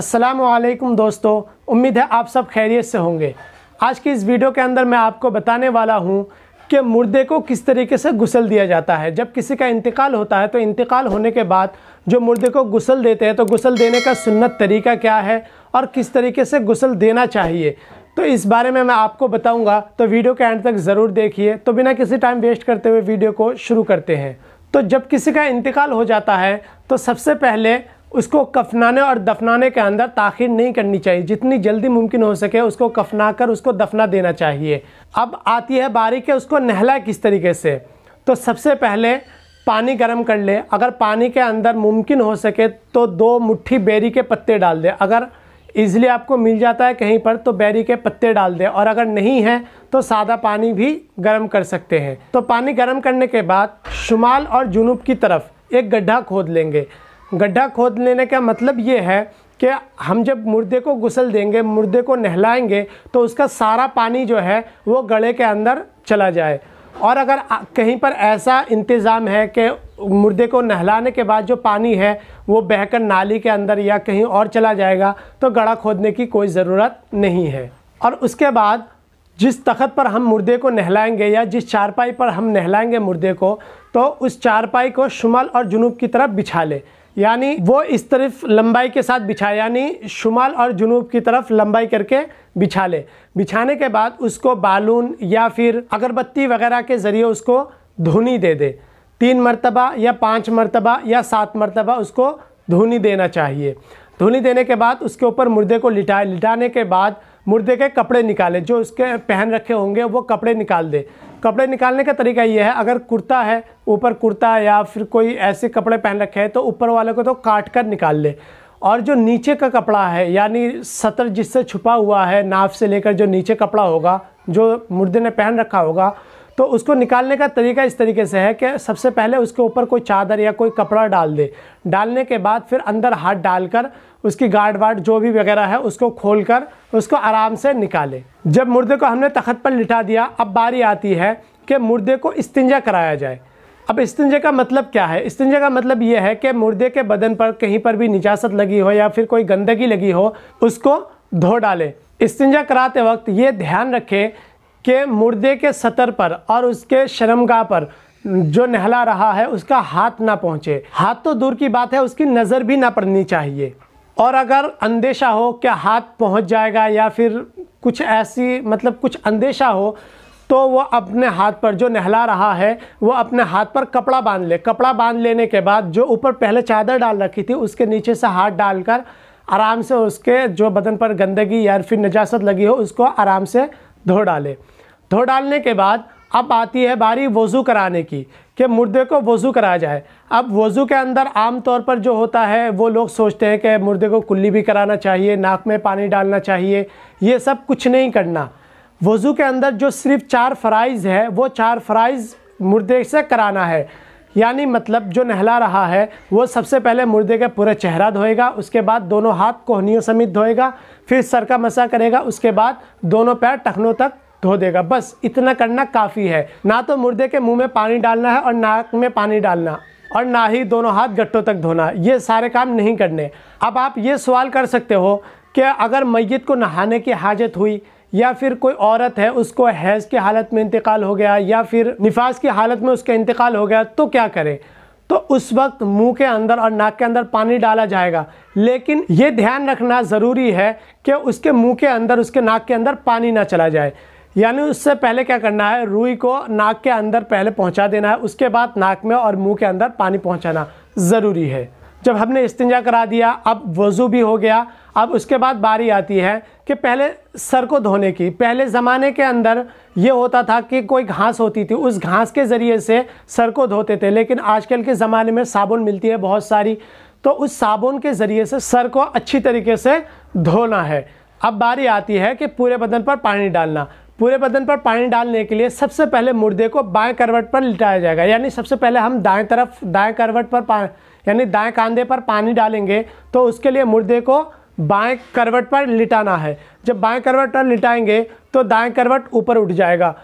असलकम दोस्तों उम्मीद है आप सब खैरियत से होंगे आज की इस वीडियो के अंदर मैं आपको बताने वाला हूँ कि मुर्दे को किस तरीके से गुसल दिया जाता है जब किसी का इंतकाल होता है तो इंतकाल होने के बाद जो मुर्दे को गुसल देते हैं तो गुसल देने का सुन्नत तरीका क्या है और किस तरीके से गुसल देना चाहिए तो इस बारे में मैं आपको बताऊँगा तो वीडियो के एंड तक ज़रूर देखिए तो बिना किसी टाइम वेस्ट करते हुए वीडियो को शुरू करते हैं तो जब किसी का इंतकाल हो जाता है तो सबसे पहले उसको कफनाने और दफनाने के अंदर ताखिर नहीं करनी चाहिए जितनी जल्दी मुमकिन हो सके उसको कफना कर उसको दफना देना चाहिए अब आती है बारी के उसको नहला किस तरीके से तो सबसे पहले पानी गर्म कर ले अगर पानी के अंदर मुमकिन हो सके तो दो मुट्ठी बेरी के पत्ते डाल दे अगर ईज़िली आपको मिल जाता है कहीं पर तो बेरी के पत्ते डाल दे और अगर नहीं है तो सादा पानी भी गर्म कर सकते हैं तो पानी गर्म करने के बाद शुमाल और जुनूब की तरफ एक गड्ढा खोद लेंगे गड्ढा खोद लेने का मतलब ये है कि हम जब मुर्दे को गुसल देंगे मुर्दे को नहलाएंगे तो उसका सारा पानी जो है वो गले के अंदर चला जाए और अगर कहीं पर ऐसा इंतज़ाम है कि मुर्दे को नहलाने के बाद जो पानी है वो बहकर नाली के अंदर या कहीं और चला जाएगा तो गड़ा खोदने की कोई ज़रूरत नहीं है और उसके बाद जिस तखत पर हम मुर्दे को नहलाएंगे या जिस चारपाई पर हम नहलाएंगे मुर्दे को तो उस चारपाई को शुमल और जुनूब की तरफ बिछा लें यानी वो इस तरफ लंबाई के साथ बिछाए यानी शुमाल और जुनूब की तरफ लंबाई करके बिछा ले बिछाने के बाद उसको बालून या फिर अगरबत्ती वगैरह के ज़रिए उसको धुनी दे दे तीन मरतबा या पाँच मरतबा या सात मरतबा उसको धुनी देना चाहिए धुनी देने के बाद उसके ऊपर मुर्दे को लिटाए लिटाने के बाद मुर्दे के कपड़े निकाले जो उसके पहन रखे होंगे वो कपड़े निकाल दे कपड़े निकालने का तरीका ये है अगर कुर्ता है ऊपर कुर्ता या फिर कोई ऐसे कपड़े पहन रखे हैं तो ऊपर वाले को तो काट कर निकाल ले और जो नीचे का कपड़ा है यानी सतर जिससे छुपा हुआ है नाफ से लेकर जो नीचे कपड़ा होगा जो मुर्दे ने पहन रखा होगा तो उसको निकालने का तरीका इस तरीके से है कि सबसे पहले उसके ऊपर कोई चादर या कोई कपड़ा डाल दे डालने के बाद फिर अंदर हाथ डालकर उसकी गार्ड वार्ड जो भी वगैरह है उसको खोलकर उसको आराम से निकाले जब मुर्दे को हमने तखत पर लिटा दिया अब बारी आती है कि मुर्दे को इस्तंजा कराया जाए अब इस्तिंजे का मतलब क्या है इस्तिंजे का मतलब ये है कि मुर्दे के बदन पर कहीं पर भी निजासत लगी हो या फिर कोई गंदगी लगी हो उसको धो डालें इस्तंजा कराते वक्त ये ध्यान रखें के मुर्दे के सतर पर और उसके शर्मगाह पर जो नहला रहा है उसका हाथ ना पहुँचे हाथ तो दूर की बात है उसकी नज़र भी ना पड़नी चाहिए और अगर अंदेशा हो कि हाथ पहुंच जाएगा या फिर कुछ ऐसी मतलब कुछ अंदेशा हो तो वो अपने हाथ पर जो नहला रहा है वो अपने हाथ पर कपड़ा बांध ले कपड़ा बांध लेने के बाद जो ऊपर पहले चादर डाल रखी थी उसके नीचे से हाथ डालकर आराम से उसके जो बदन पर गंदगी या फिर नजासत लगी हो उसको आराम से धो डाले धो डालने के बाद अब आती है बारी वज़ू कराने की कि मुर्दे को वज़ू कराया जाए अब वज़ू के अंदर आम तौर पर जो होता है वो लोग सोचते हैं कि मुर्दे को कुल्ली भी कराना चाहिए नाक में पानी डालना चाहिए ये सब कुछ नहीं करना वज़ू के अंदर जो सिर्फ चार फ़राइज़ है वो चार फ़राइज़ मुर्दे से कराना है यानी मतलब जो नहला रहा है वो सबसे पहले मुर्दे का पूरा चेहरा धोएगा उसके बाद दोनों हाथ कोहनियों समेत धोएगा फिर सर का मसा करेगा उसके बाद दोनों पैर टखनों तक धो देगा बस इतना करना काफ़ी है ना तो मुर्दे के मुंह में पानी डालना है और नाक में पानी डालना और ना ही दोनों हाथ गट्टों तक धोना ये सारे काम नहीं करने अब आप ये सवाल कर सकते हो कि अगर मैत को नहाने की हाजत हुई या फिर कोई औरत है उसको हैज़ की हालत में इंतकाल हो गया या फिर निफास की हालत में उसका इंतकाल हो गया तो क्या करें तो उस वक्त मुंह के अंदर और नाक के अंदर पानी डाला जाएगा लेकिन ये ध्यान रखना ज़रूरी है कि उसके मुंह के अंदर उसके नाक के अंदर पानी ना चला जाए यानी उससे पहले क्या करना है रुई को नाक के अंदर पहले पहुंचा देना है उसके बाद नाक में और मुंह के अंदर पानी पहुंचाना ज़रूरी है जब हमने इस्तंजा करा दिया अब वज़ू भी हो गया अब उसके बाद बारी आती है कि पहले सर को धोने की पहले ज़माने के अंदर ये होता था कि कोई घास होती थी उस घास के ज़रिए से सर को धोते थे लेकिन आजकल के ज़माने में साबुन मिलती है बहुत सारी तो उस साबुन के ज़रिए से सर को अच्छी तरीके से धोना है अब बारी आती है कि पूरे बदन पर पानी डालना पूरे बदन पर पानी डालने के लिए सबसे पहले मुर्दे को बाएं करवट पर लिटाया जाएगा यानी सबसे पहले हम दाएं तरफ दाएं करवट पर यानी दाएं कांधे पर पानी डालेंगे तो उसके लिए मुर्दे को बाएं करवट पर लिटाना है जब बाएं करवट पर लिटाएंगे तो दाएं करवट ऊपर उठ जाएगा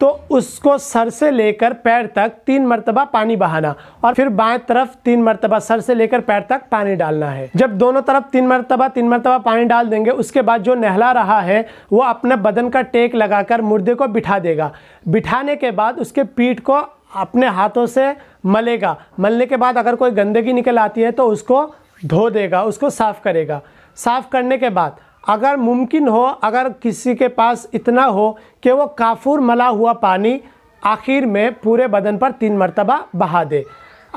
तो उसको सर से लेकर पैर तक तीन मरतबा पानी बहाना और फिर बाएं तरफ तीन मरतबा सर से लेकर पैर तक पानी डालना है जब दोनों तरफ तीन मरतबा तीन मरतबा पानी डाल देंगे उसके बाद जो नहला रहा है वो अपने बदन का टेक लगाकर मुर्दे को बिठा देगा बिठाने के बाद उसके पीठ को अपने हाथों से मलेगा मलने के बाद अगर कोई गंदगी निकल आती है तो उसको धो देगा उसको साफ़ करेगा साफ़ करने के बाद अगर मुमकिन हो अगर किसी के पास इतना हो कि वो काफूर मला हुआ पानी आखिर में पूरे बदन पर तीन मरतबा बहा दे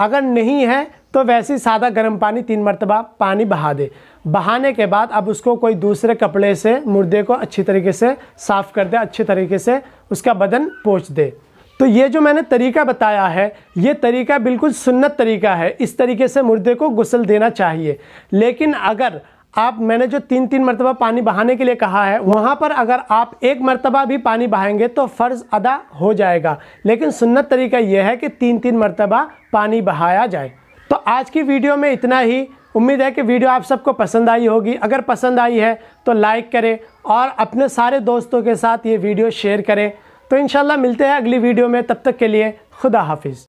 अगर नहीं है तो वैसे ही सादा गर्म पानी तीन मरतबा पानी बहा दे बहाने के बाद अब उसको कोई दूसरे कपड़े से मुर्दे को अच्छी तरीके से साफ़ कर दे अच्छे तरीके से उसका बदन पोछ दे तो ये जो मैंने तरीका बताया है ये तरीका बिल्कुल सुन्नत तरीका है इस तरीके से मुर्दे को गुसल देना चाहिए लेकिन अगर आप मैंने जो तीन तीन मरतबा पानी बहाने के लिए कहा है वहाँ पर अगर आप एक मरतबा भी पानी बहाएंगे तो फ़र्ज़ अदा हो जाएगा लेकिन सुन्नत तरीका यह है कि तीन तीन मरतबा पानी बहाया जाए तो आज की वीडियो में इतना ही उम्मीद है कि वीडियो आप सबको पसंद आई होगी अगर पसंद आई है तो लाइक करें और अपने सारे दोस्तों के साथ ये वीडियो शेयर करें तो इन मिलते हैं अगली वीडियो में तब तक के लिए खुदा हाफिज़